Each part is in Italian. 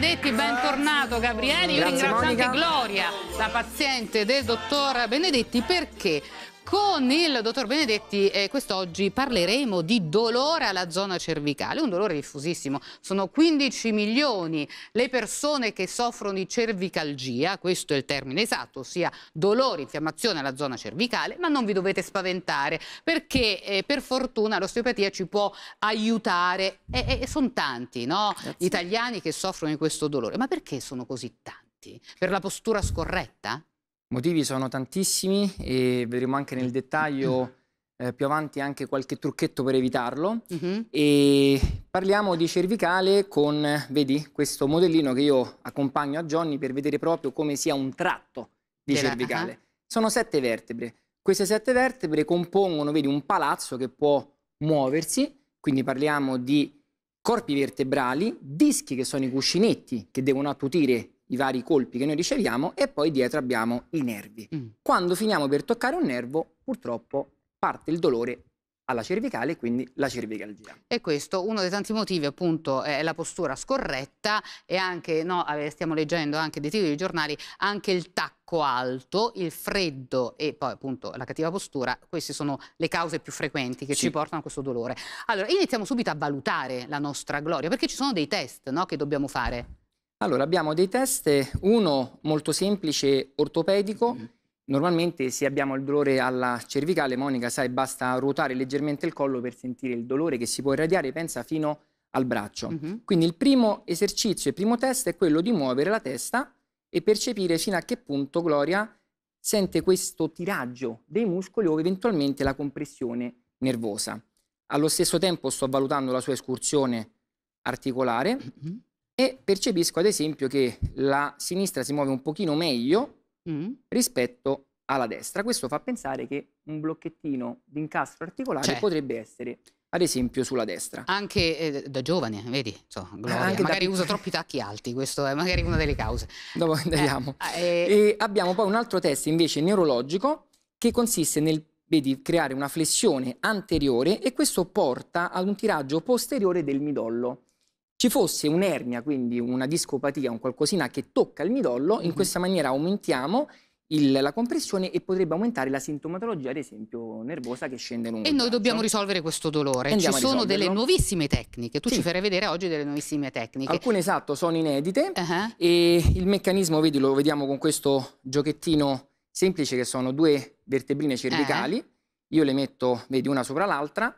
Benedetti, bentornato Gabriele. Io ringrazio anche Gloria, la paziente del dottor Benedetti, perché con il dottor Benedetti eh, quest'oggi parleremo di dolore alla zona cervicale, un dolore diffusissimo. Sono 15 milioni le persone che soffrono di cervicalgia, questo è il termine esatto, ossia dolore, infiammazione alla zona cervicale, ma non vi dovete spaventare perché eh, per fortuna l'osteopatia ci può aiutare e, e sono tanti no? gli italiani che soffrono di questo dolore. Ma perché sono così tanti? Per la postura scorretta? Motivi sono tantissimi e vedremo anche nel dettaglio eh, più avanti anche qualche trucchetto per evitarlo. Mm -hmm. E parliamo di cervicale con, vedi, questo modellino che io accompagno a Johnny per vedere proprio come sia un tratto di Della, cervicale. Uh ah. -huh. Sono sette vertebre. Queste sette vertebre compongono, vedi, un palazzo che può muoversi, quindi parliamo di corpi vertebrali, dischi che sono i cuscinetti che devono attutire i vari colpi che noi riceviamo e poi dietro abbiamo i nervi. Mm. Quando finiamo per toccare un nervo, purtroppo parte il dolore alla cervicale e quindi la cervicalgia. E questo, uno dei tanti motivi appunto è la postura scorretta e anche, no, stiamo leggendo anche dei titoli di giornali, anche il tacco alto, il freddo e poi appunto la cattiva postura, queste sono le cause più frequenti che sì. ci portano a questo dolore. Allora, iniziamo subito a valutare la nostra gloria, perché ci sono dei test no, che dobbiamo fare. Allora, abbiamo dei test, uno molto semplice, ortopedico. Mm-hmm. Normalmente se abbiamo il dolore alla cervicale, Monica, sai, basta ruotare leggermente il collo per sentire il dolore che si può irradiare, pensa, fino al braccio. Uh mm-hmm. -huh. Quindi il primo esercizio, il primo test è quello di muovere la testa e percepire fino a che punto Gloria sente questo tiraggio dei muscoli o eventualmente la compressione nervosa. Allo stesso tempo sto valutando la sua escursione articolare. Uh mm-hmm. -huh e percepisco ad esempio che la sinistra si muove un pochino meglio mm. rispetto alla destra. Questo fa pensare che un blocchettino di incastro articolare C'è. Certo. potrebbe essere ad esempio sulla destra. Anche eh, da giovane, vedi, so, ah, magari da... uso troppi tacchi alti, questa è magari una delle cause. Dopo eh, andiamo. Ah, eh, eh... abbiamo poi un altro test invece neurologico che consiste nel vedi, creare una flessione anteriore e questo porta ad un tiraggio posteriore del midollo ci fosse un'ernia, quindi una discopatia, un qualcosina che tocca il midollo, in mm -hmm. questa maniera aumentiamo il, la compressione e potrebbe aumentare la sintomatologia, ad esempio, nervosa che scende lungo. E noi dobbiamo risolvere questo dolore. Andiamo ci sono delle nuovissime tecniche. Tu sì. ci farai vedere oggi delle nuovissime tecniche. Alcune esatto, sono inedite uh -huh. e il meccanismo, vedi, lo vediamo con questo giochettino semplice che sono due vertebrine cervicali. Uh eh. -huh. Io le metto, vedi, una sopra l'altra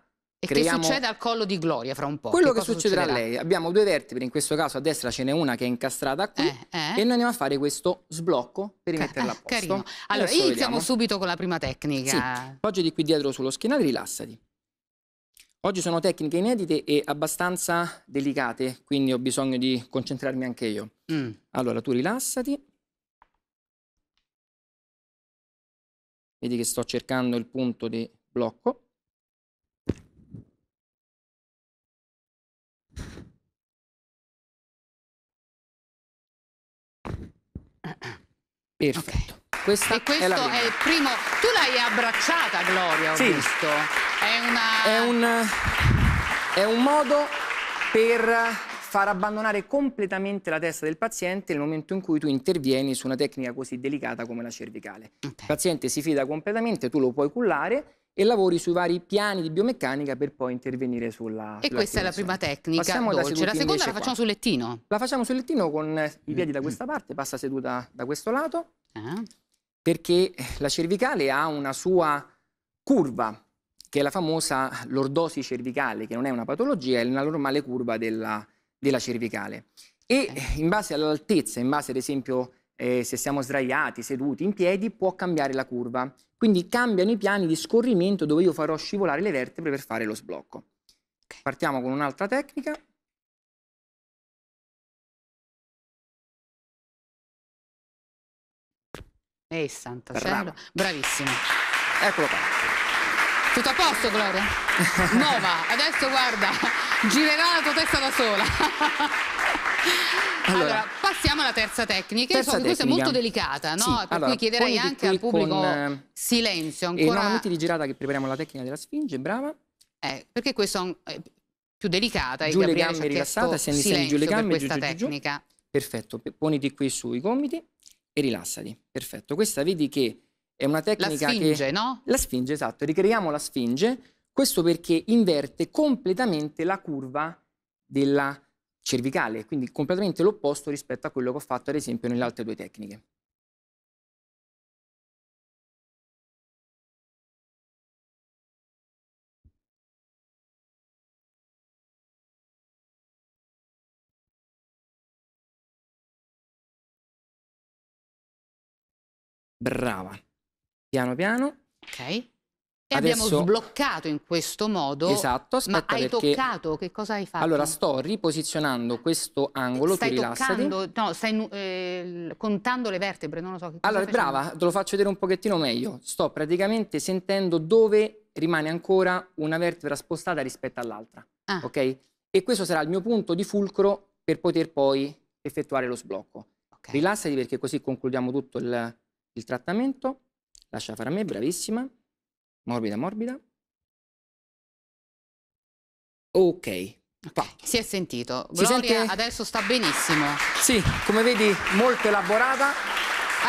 e creiamo... che succede al collo di Gloria fra un po'? Quello che, che succederà, a lei, abbiamo due vertebre, in questo caso a destra ce n'è una che è incastrata qui eh, eh. e noi andiamo a fare questo sblocco per rimetterla eh, a posto. Carino. Allora, Adesso iniziamo vediamo. subito con la prima tecnica. Sì. Oggi di qui dietro sullo schienale, rilassati. Oggi sono tecniche inedite e abbastanza delicate, quindi ho bisogno di concentrarmi anche io. Mm. Allora, tu rilassati. Vedi che sto cercando il punto di blocco. Perfetto. Okay. Questa e questo è, è, il primo. Tu l'hai abbracciata, Gloria, ho sì. visto. È, una... è, un, è un modo per far abbandonare completamente la testa del paziente nel momento in cui tu intervieni su una tecnica così delicata come la cervicale. Okay. Il paziente si fida completamente, tu lo puoi cullare e lavori sui vari piani di biomeccanica per poi intervenire sulla... E sulla questa è la prima tecnica. Passiamo dolce. La seconda la facciamo qua. sul lettino. La facciamo sul lettino con i mm, piedi da mm. questa parte, passa seduta da questo lato, ah. perché la cervicale ha una sua curva, che è la famosa lordosi cervicale, che non è una patologia, è una normale curva della, della cervicale. E okay. in base all'altezza, in base ad esempio eh, se siamo sdraiati, seduti, in piedi, può cambiare la curva. Quindi cambiano i piani di scorrimento dove io farò scivolare le vertebre per fare lo sblocco. Okay. Partiamo con un'altra tecnica. Ehi, santo cielo. Bravissimo. Eccolo qua. Tutto a posto, Gloria? Nuova, adesso guarda, girerà la tua testa da sola. allora, allora Passiamo alla terza tecnica, terza so tecnica. questa è molto delicata, no? Sì. per allora, cui chiederei anche al pubblico con, eh, silenzio. Ancora... I 9 minuti di girata che prepariamo la tecnica della sfinge, brava. Eh, perché questa è eh, più delicata. Giù le gambe rilassate, si andiamo giù le gambe, giù, giù, tecnica. Giù. Perfetto, poniti qui sui gomiti e rilassati. Perfetto, questa vedi che è una tecnica la sfinge, che... no? La sfinge, esatto. Ricreiamo la sfinge, questo perché inverte completamente la curva della sfinge cervicale, quindi completamente l'opposto rispetto a quello che ho fatto ad esempio nelle altre due tecniche. Brava. Piano piano. Ok. E Adesso... abbiamo sbloccato in questo modo. Esatto, aspetta ma hai perché... toccato, che cosa hai fatto? Allora sto riposizionando questo angolo, stai toccando, no, stai eh, contando le vertebre, non lo so. allora brava, te lo faccio vedere un pochettino meglio. Sto praticamente sentendo dove rimane ancora una vertebra spostata rispetto all'altra, ah. ok? E questo sarà il mio punto di fulcro per poter poi effettuare lo sblocco. Okay. Rilassati perché così concludiamo tutto il, il trattamento. Lascia fare a me, bravissima. Morbida, morbida. Ok, Qua. Si è sentito. Gloria si sente... adesso sta benissimo. Sì, come vedi molto elaborata.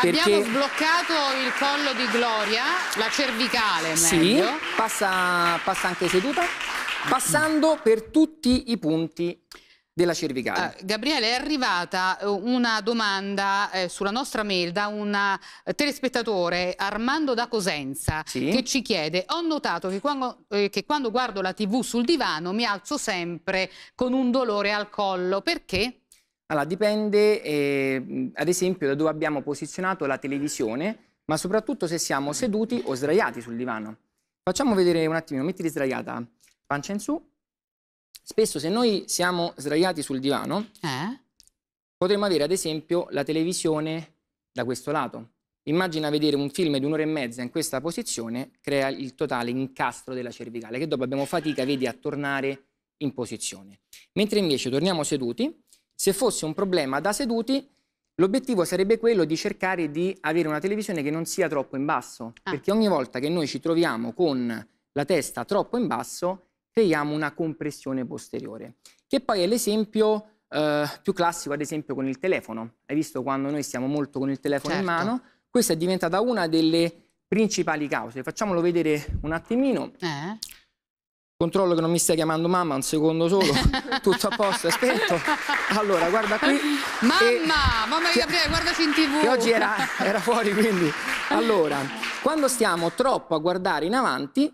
Perché... Abbiamo sbloccato il collo di Gloria, la cervicale meglio. Sì, passa, passa anche seduta, passando per tutti i punti della cervicale. Uh, Gabriele, è arrivata eh, una domanda eh, sulla nostra mail da un eh, telespettatore, Armando da Cosenza, sì? che ci chiede, ho notato che quando, eh, che quando guardo la tv sul divano mi alzo sempre con un dolore al collo, perché? Allora, dipende eh, ad esempio da dove abbiamo posizionato la televisione, ma soprattutto se siamo seduti o sdraiati sul divano. Facciamo vedere un attimino, mettiti sdraiata, pancia in su, Spesso se noi siamo sdraiati sul divano, eh? potremmo avere ad esempio la televisione da questo lato. Immagina vedere un film di un'ora e mezza in questa posizione, crea il totale incastro della cervicale, che dopo abbiamo fatica, vedi, a tornare in posizione. Mentre invece torniamo seduti, se fosse un problema da seduti, l'obiettivo sarebbe quello di cercare di avere una televisione che non sia troppo in basso, ah. perché ogni volta che noi ci troviamo con la testa troppo in basso, creiamo una compressione posteriore, che poi è l'esempio eh, più classico, ad esempio, con il telefono. Hai visto quando noi stiamo molto con il telefono certo. in mano? Questa è diventata una delle principali cause. Facciamolo vedere un attimino. Eh. Controllo che non mi stia chiamando mamma, un secondo solo. Tutto a posto, aspetto. Allora, guarda qui. Mamma, e... mamma che... Gabriele, guardaci in tv. Che oggi era, era fuori, quindi. Allora, quando stiamo troppo a guardare in avanti,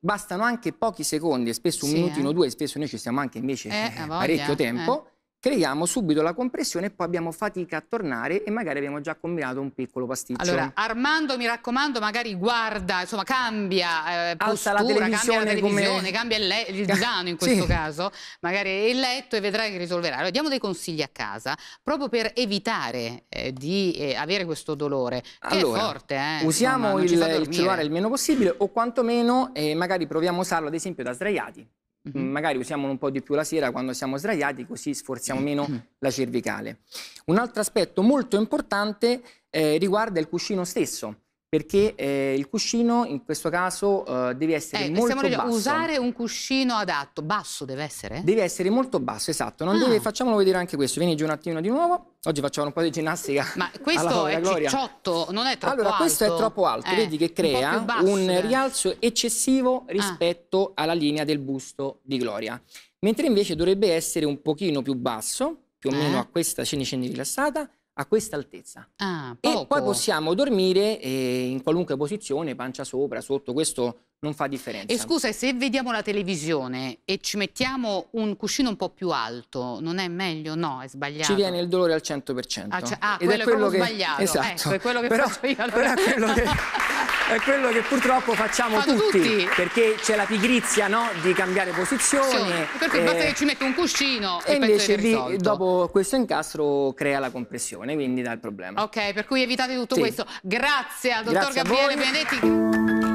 bastano anche pochi secondi, spesso un sì, minutino o eh. due, spesso noi ci stiamo anche invece eh, eh parecchio tempo, eh creiamo subito la compressione e poi abbiamo fatica a tornare e magari abbiamo già combinato un piccolo pasticcio. Allora, Armando, mi raccomando, magari guarda, insomma, cambia eh, postura, la cambia la televisione, come... cambia il, il divano in questo sì. caso, magari il letto e vedrai che risolverà. Allora, diamo dei consigli a casa proprio per evitare eh, di eh, avere questo dolore, allora, è forte. Eh, usiamo insomma, il, il cellulare il meno possibile o quantomeno eh, magari proviamo a usarlo ad esempio da sdraiati. Mm-hmm. Magari usiamo un po' di più la sera quando siamo sdraiati, così sforziamo mm-hmm. meno mm-hmm. la cervicale. Un altro aspetto molto importante eh, riguarda il cuscino stesso perché eh, il cuscino in questo caso eh, deve essere eh, molto basso. Usare un cuscino adatto, basso deve essere? Deve essere molto basso, esatto. Ah. Deve, facciamolo vedere anche questo. Vieni giù un attimo di nuovo. Oggi facciamo un po' di ginnastica. Ma questo è gloria. cicciotto, non è troppo alto. Allora, questo è troppo alto, eh, vedi che crea un, basso, un rialzo eccessivo ah. rispetto ah. alla linea del busto di Gloria. Mentre invece dovrebbe essere un pochino più basso, più o eh. meno a questa cenicienne rilassata, a questa altezza. Ah, e poi possiamo dormire in qualunque posizione, pancia sopra, sotto, questo non fa differenza. E scusa, se vediamo la televisione e ci mettiamo un cuscino un po' più alto, non è meglio? No, è sbagliato. Ci viene il dolore al 100%. Ah, cioè, ah quello è quello che... sbagliato. Esatto. Ecco, è quello che però, faccio io. Allora. Però è quello che... è quello che purtroppo facciamo tutti, tutti, perché c'è la pigrizia no, di cambiare posizione. Sì, perché eh, basta che ci mette un cuscino e, invece lì, dopo questo incastro crea la compressione, quindi dà il problema. Ok, per cui evitate tutto sì. questo. Grazie al dottor Grazie Gabriele Benedetti.